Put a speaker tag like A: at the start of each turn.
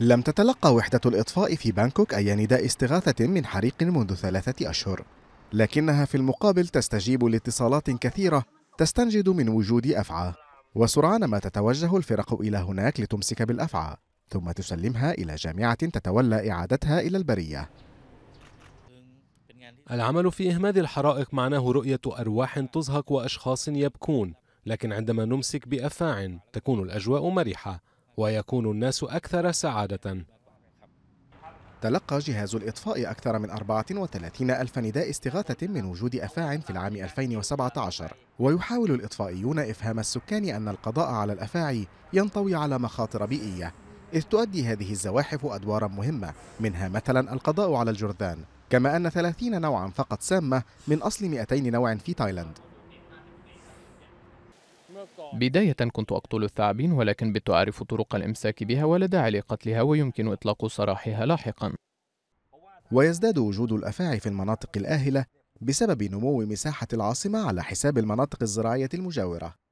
A: لم تتلقى وحدة الإطفاء في بانكوك أي نداء استغاثة من حريق منذ ثلاثة أشهر لكنها في المقابل تستجيب لاتصالات كثيرة تستنجد من وجود أفعى وسرعان ما تتوجه الفرق إلى هناك لتمسك بالأفعى ثم تسلمها إلى جامعة تتولى إعادتها إلى البرية
B: العمل في إهماد الحرائق معناه رؤية أرواح تزهق وأشخاص يبكون لكن عندما نمسك بأفاع تكون الأجواء مرحة ويكون الناس أكثر سعادة تلقى جهاز الإطفاء أكثر من
A: 34 ألف نداء استغاثة من وجود أفاع في العام 2017 ويحاول الإطفائيون إفهام السكان أن القضاء على الأفاعي ينطوي على مخاطر بيئية إذ تؤدي هذه الزواحف أدوارا مهمة منها مثلا القضاء على الجرذان
C: كما أن 30 نوعا فقط سامة من أصل 200
A: نوع في تايلاند
C: بداية كنت أقتل الثعابين ولكن بت أعرف طرق الإمساك بها ولا داعي لقتلها ويمكن إطلاق سراحها لاحقا ويزداد وجود
A: الأفاعي في المناطق الآهلة بسبب نمو مساحة العاصمة على حساب المناطق الزراعية المجاورة